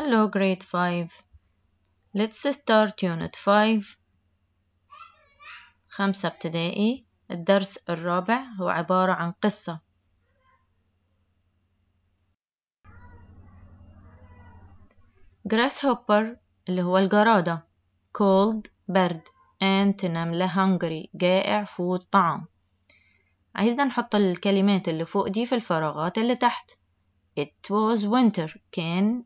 Hello, grade 5. Let's start unit 5. خمسة ابتدائي. الدرس الرابع هو عبارة عن قصة. Grasshopper اللي هو الجرادة. Cold برد. Ant نملة hungry جائع فود طعام. عايزنا نحط الكلمات اللي فوق دي في الفراغات اللي تحت. It was winter كان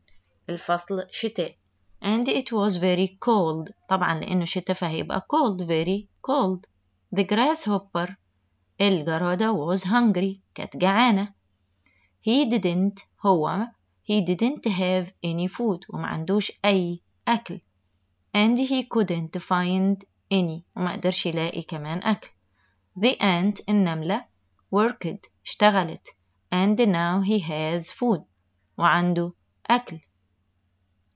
الفصل شتاء and it was very cold طبعا لأنه شتاء فهيبقى cold very cold the grasshopper الجرادة was hungry كانت جعانة he didn't هو he didn't have any food وما عندوش أي أكل and he couldn't find any وما قدرش يلاقي كمان أكل the ant النملة worked اشتغلت and now he has food وعنده أكل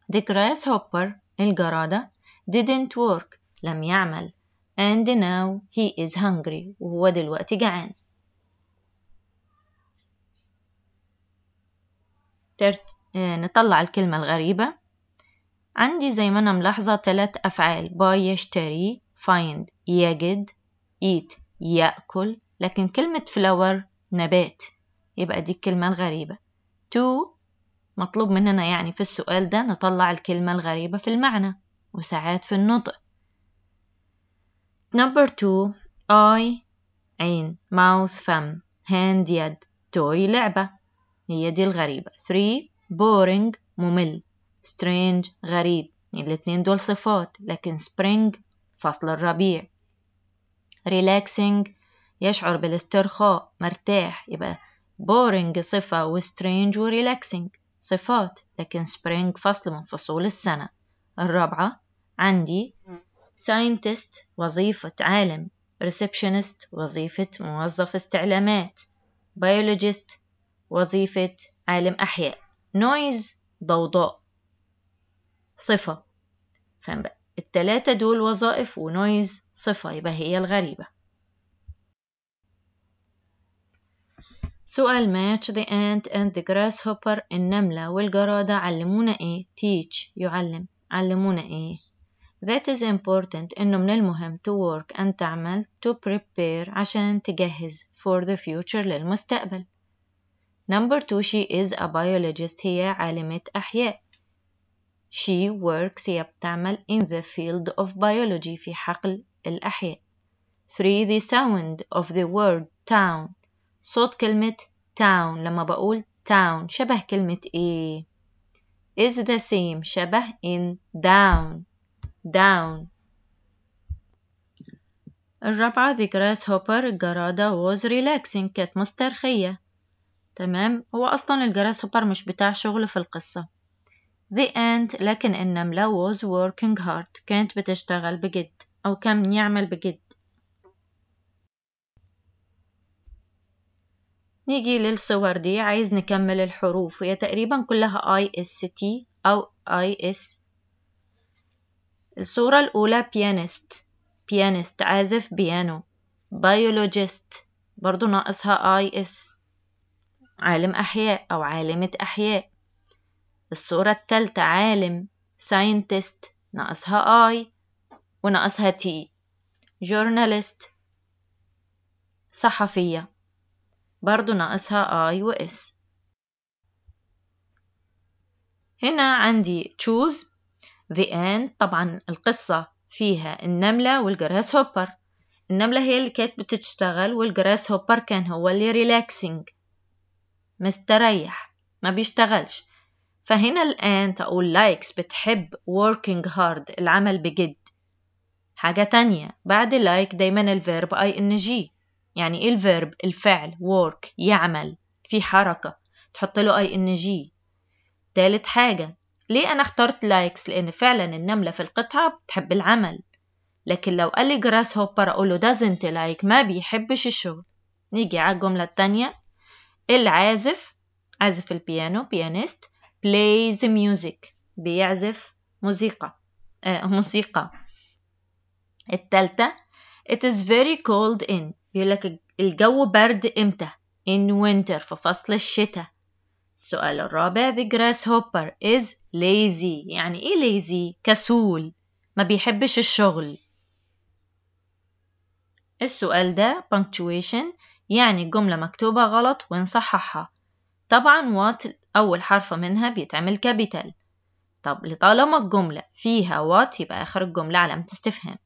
The grasshopper الجرادة didn't work لم يعمل and now he is hungry وهو دلوقتي جعان ترت... آه، نطلع الكلمة الغريبة عندي زي ما أنا ملاحظة تلات أفعال باي يشتري find يجد eat يأكل لكن كلمة flower نبات يبقى دي الكلمة الغريبة to مطلوب مننا يعني في السؤال ده نطلع الكلمة الغريبة في المعنى وساعات في النطق number two اي عين mouth فم hand يد toy لعبة هي دي الغريبة three boring ممل strange غريب الاتنين دول صفات لكن spring فصل الربيع relaxing يشعر بالاسترخاء مرتاح يبقى boring صفة وسترينج وريلاكسينج صفات لكن سبرينج فصل من فصول السنة الرابعة عندي ساينتست وظيفة عالم ريسبشنست وظيفة موظف استعلامات بيولوجيست وظيفة عالم أحياء نويز ضوضاء صفة فالتلاتة دول وظائف ونويز صفة يبقى هي الغريبة سؤال match the ant and the grasshopper النملة والجرادة علمونا إيه teach يعلم علمونا إيه That is important إنه من المهم to work أن تعمل to prepare عشان تجهز for the future للمستقبل Number two she is a biologist هي عالمة أحياء She works هي بتعمل in the field of biology في حقل الأحياء 3. The sound of the word town صوت كلمة town لما بقول town شبه كلمة ايه is the same شبه in down down الرابعة the grasshopper الجرادة was relaxing كانت مسترخية تمام هو أصلا الجراسوبر مش بتاع شغل في القصة the ant لكن النملة was working hard كانت بتشتغل بجد أو كان يعمل بجد نيجي للصور دي عايز نكمل الحروف هي تقريبا كلها اي اس تي او اي اس الصورة الأولى بيانست بيانست عازف بيانو بيولوجيست برضو ناقصها اي اس عالم أحياء أو عالمة أحياء الصورة التالتة عالم ساينتست ناقصها اي وناقصها تي جورناليست صحفية برضو ناقصها I و S هنا عندي choose the end طبعا القصة فيها النملة والجراس هوبر النملة هي اللي كانت بتشتغل والجراس هوبر كان هو اللي ريلاكسنج مستريح ما بيشتغلش فهنا الآن تقول لايكس بتحب working hard العمل بجد حاجة تانية بعد لايك like دايما الفيرب اي ان جي يعني ايه الفيرب الفعل work يعمل في حركة تحط له اي ان جي تالت حاجة ليه انا اخترت لايكس لان فعلا النملة في القطعة بتحب العمل لكن لو قال لي جراس هوبر اقول له doesn't like ما بيحبش الشغل نيجي على الجملة التانية العازف عازف البيانو بيانست plays music بيعزف موسيقى آه موسيقى التالتة It is very cold in يقول لك الجو برد امتى in winter في فصل الشتاء السؤال الرابع the grasshopper is lazy يعني ايه lazy كسول ما بيحبش الشغل السؤال ده punctuation يعني الجملة مكتوبة غلط ونصححها طبعا وات أول حرف منها بيتعمل كابيتال طب لطالما الجملة فيها وات يبقى آخر الجملة علامة استفهام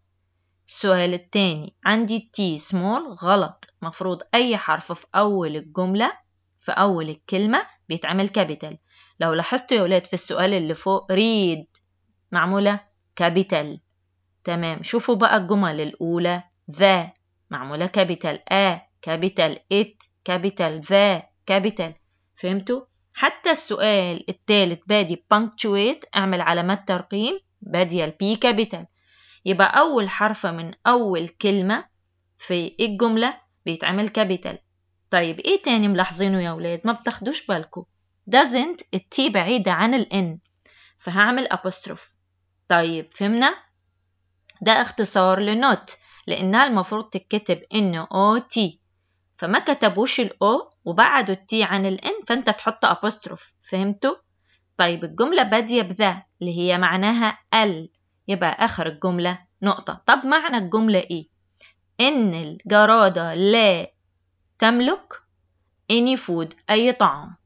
السؤال التاني عندي تي سمول غلط مفروض أي حرف في أول الجملة في أول الكلمة بيتعمل كابيتال لو لاحظتوا يا ولاد في السؤال اللي فوق ريد معمولة كابيتال تمام شوفوا بقى الجمل الأولى ذا معمولة كابيتال آ كابيتال إت كابيتال ذا كابيتال فهمتوا؟ حتى السؤال التالت بادي بانكتويت اعمل علامات ترقيم بادية البي كابيتال يبقى أول حرف من أول كلمة في الجملة بيتعمل كابيتال طيب إيه تاني ملاحظينه يا ولاد ما بتاخدوش بالكم doesn't التي بعيدة عن الإن فهعمل أبوستروف طيب فهمنا ده اختصار لنوت لأنها المفروض تتكتب إن أو تي فما كتبوش الأو وبعدوا التي عن الإن فأنت تحط أبوستروف فهمتوا؟ طيب الجملة بادية بذا اللي هي معناها ال يبقى آخر الجملة نقطة طب معنى الجملة إيه؟ إن الجرادة لا تملك any food أي طعام